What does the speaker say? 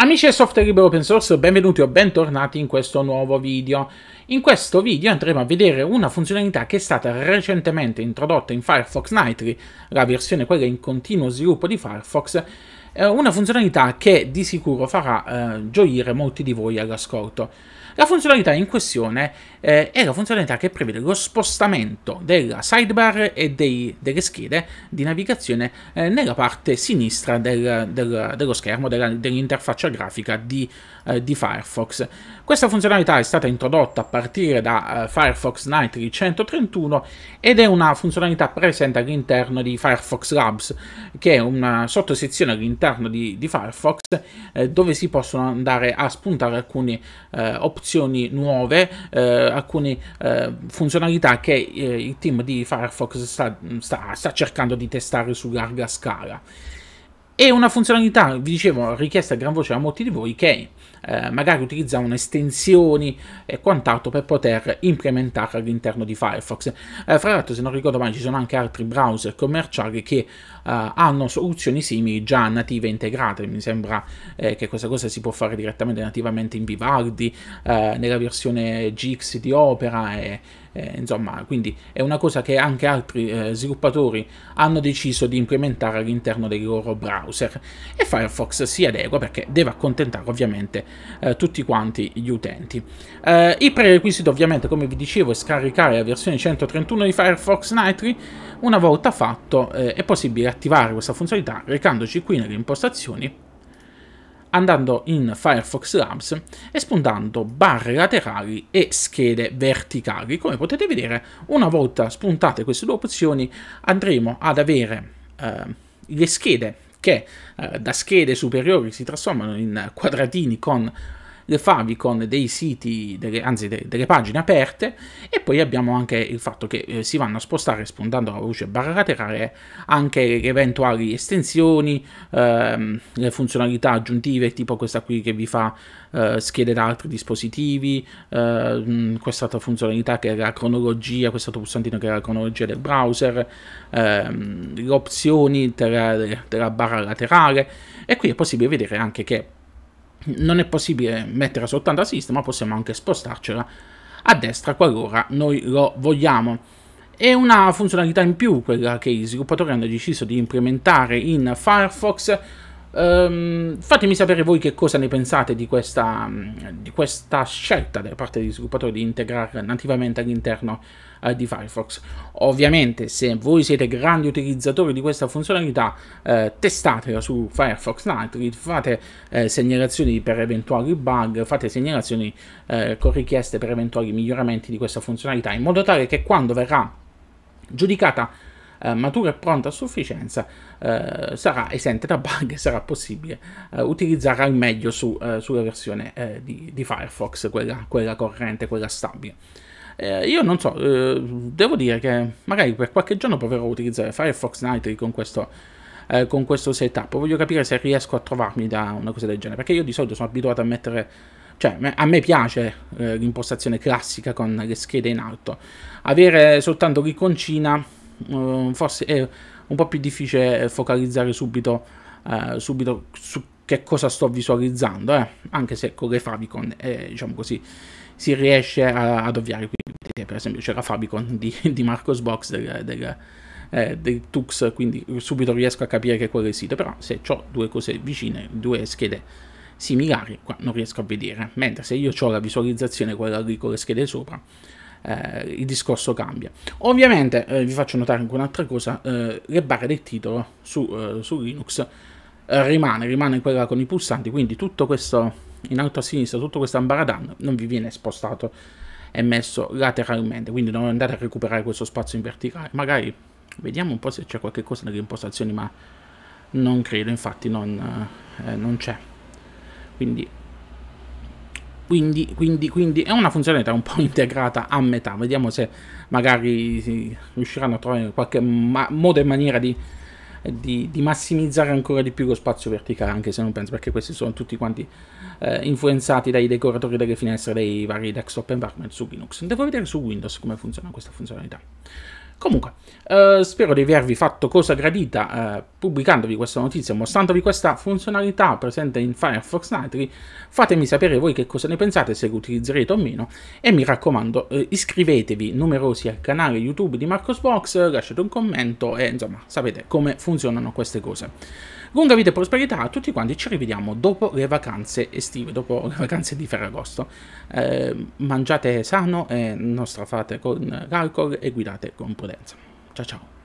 Amici del software libero open source, benvenuti o bentornati in questo nuovo video. In questo video andremo a vedere una funzionalità che è stata recentemente introdotta in Firefox Nightly, la versione quella in continuo sviluppo di Firefox, eh, una funzionalità che di sicuro farà eh, gioire molti di voi all'ascolto. La funzionalità in questione eh, è la funzionalità che prevede lo spostamento della sidebar e dei, delle schede di navigazione eh, nella parte sinistra del, del, dello schermo, della, dell'interfaccia grafica di, eh, di, Firefox. Questa funzionalità è stata introdotta a partire da eh, Firefox Nightly 131 ed è una funzionalità presente all'interno di Firefox Labs, che è una sottosezione all'interno all'interno di, di Firefox eh, dove si possono andare a spuntare alcune eh, opzioni nuove, eh, alcune eh, funzionalità che eh, il team di Firefox sta, sta, sta cercando di testare su larga scala. E una funzionalità, vi dicevo, richiesta a gran voce da molti di voi che eh, magari utilizzavano estensioni e quant'altro per poter implementare all'interno di Firefox. Eh, fra l'altro, se non ricordo male, ci sono anche altri browser commerciali che eh, hanno soluzioni simili già native integrate. Mi sembra eh, che questa cosa si può fare direttamente nativamente in Vivaldi, eh, nella versione GX di Opera e eh, insomma, quindi è una cosa che anche altri eh, sviluppatori hanno deciso di implementare all'interno dei loro browser e Firefox si adegua perché deve accontentare ovviamente eh, tutti quanti gli utenti. Eh, il prerequisito ovviamente, come vi dicevo, è scaricare la versione 131 di Firefox Nitri. Una volta fatto eh, è possibile attivare questa funzionalità recandoci qui nelle impostazioni andando in Firefox Labs e spuntando barre laterali e schede verticali. Come potete vedere, una volta spuntate queste due opzioni andremo ad avere eh, le schede che eh, da schede superiori si trasformano in quadratini con le favicon dei siti, delle, anzi de, delle pagine aperte e poi abbiamo anche il fatto che eh, si vanno a spostare spuntando la luce barra laterale anche le eventuali estensioni, ehm, le funzionalità aggiuntive tipo questa qui che vi fa eh, schede da altri dispositivi, ehm, quest'altra funzionalità che è la cronologia, quest'altro pulsantino che è la cronologia del browser, ehm, le opzioni della, della barra laterale e qui è possibile vedere anche che non è possibile mettere soltanto a sinistra, ma possiamo anche spostarcela a destra qualora noi lo vogliamo. È una funzionalità in più quella che gli sviluppatori hanno deciso di implementare in Firefox Um, fatemi sapere voi che cosa ne pensate di questa, di questa, scelta da parte degli sviluppatori di integrare nativamente all'interno uh, di Firefox. Ovviamente, se voi siete grandi utilizzatori di questa funzionalità, uh, testatela su Firefox Nightly, fate uh, segnalazioni per eventuali bug, fate segnalazioni con richieste per eventuali miglioramenti di questa funzionalità, in modo tale che quando verrà giudicata eh, matura e pronta a sufficienza, eh, sarà esente da bug e sarà possibile eh, utilizzarla al meglio su, eh, sulla versione eh, di, di, Firefox, quella, quella, corrente, quella stabile. Eh, io non so, devo dire che magari per qualche giorno proverò a utilizzare Firefox Nightly con questo, con questo setup. Voglio capire se riesco a trovarmi da una cosa del genere, perché io di solito sono abituato a mettere cioè a me piace eh, l'impostazione classica con le schede in alto avere soltanto l'iconcina uh, forse è un po' più difficile focalizzare subito, uh, subito su che cosa sto visualizzando, eh? anche se con le Fabicon eh, diciamo così, si riesce a, ad ovviare. Quindi, per esempio, c'era Fabicon di, di Marcos Box del, del, eh, del, Tux, quindi subito riesco a capire che quello è il sito, però se ho due cose vicine, due schede similari, qua non riesco a vedere, mentre se io ho la visualizzazione, quella lì con le schede sopra, eh, il discorso cambia. Ovviamente eh, vi faccio notare anche un'altra cosa, eh, le barre del titolo su, eh, su Linux eh, rimane, rimane quella con i pulsanti, quindi tutto questo in alto a sinistra, tutto questo ambaradan non vi viene spostato e messo lateralmente, quindi non andate a recuperare questo spazio in verticale, magari vediamo un po' se c'è qualche cosa nelle impostazioni, ma non credo, infatti non, eh, non c'è. Quindi quindi, quindi, quindi, è una funzionalità un po' integrata a metà, vediamo se magari riusciranno a trovare qualche modo e maniera di, di, di, massimizzare ancora di più lo spazio verticale, anche se non penso perché questi sono tutti quanti eh, influenzati dai decoratori delle finestre dei vari desktop environment su Linux. Devo vedere su Windows come funziona questa funzionalità. Comunque, eh, spero di avervi fatto cosa gradita eh, pubblicandovi questa notizia, mostrandovi questa funzionalità presente in Firefox Nightly. Fatemi sapere voi che cosa ne pensate, se lo utilizzerete o meno. E mi raccomando, eh, iscrivetevi numerosi al canale YouTube di Marcosbox, lasciate un commento e insomma sapete come funzionano queste cose. Lunga vita e prosperità a tutti quanti, ci rivediamo dopo le vacanze estive, dopo le vacanze di Ferragosto. Eh, mangiate sano e non strafate con l'alcol e guidate con prudenza. Ciao ciao!